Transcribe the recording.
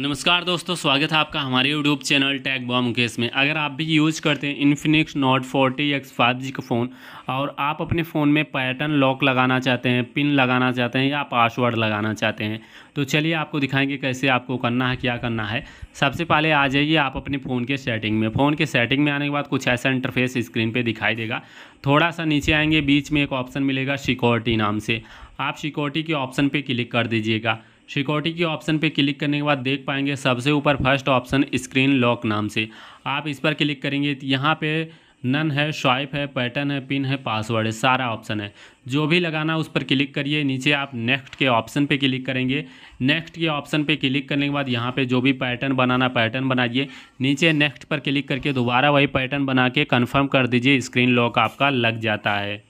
नमस्कार दोस्तों स्वागत है आपका हमारे यूट्यूब चैनल टैग बॉम केस में अगर आप भी यूज़ करते हैं Infinix Note forty X five G का फ़ोन और आप अपने फ़ोन में पैटर्न लॉक लगाना चाहते हैं पिन लगाना चाहते हैं या पासवर्ड लगाना चाहते हैं तो चलिए आपको दिखाएंगे कैसे आपको करना है क्या करना है सबसे पहले आ जाइए आप अपने फ़ोन के सेटिंग में फ़ोन के सेटिंग में आने के बाद कुछ ऐसा इंटरफेस स्क्रीन पर दिखाई देगा थोड़ा सा नीचे आएंगे बीच में एक ऑप्शन मिलेगा सिक्योरिटी नाम से आप सिक्योरिटी के ऑप्शन पर क्लिक कर दीजिएगा सिक्योरिटी के ऑप्शन पे क्लिक करने के बाद देख पाएंगे सबसे ऊपर फर्स्ट ऑप्शन स्क्रीन लॉक नाम से आप इस पर क्लिक करेंगे तो यहाँ पे नन है स्वाइप है पैटर्न है पिन है पासवर्ड है सारा ऑप्शन है जो भी लगाना उस पर क्लिक करिए नीचे आप नेक्स्ट के ऑप्शन पे क्लिक करेंगे नेक्स्ट के ऑप्शन पे क्लिक करने के बाद यहाँ पे जो भी पैटर्न बनाना पैटर्न बनाइए नीचे नेक्स्ट पर क्लिक करके दोबारा वही पैटर्न बना के कन्फर्म कर दीजिए स्क्रीन लॉक आपका लग जाता है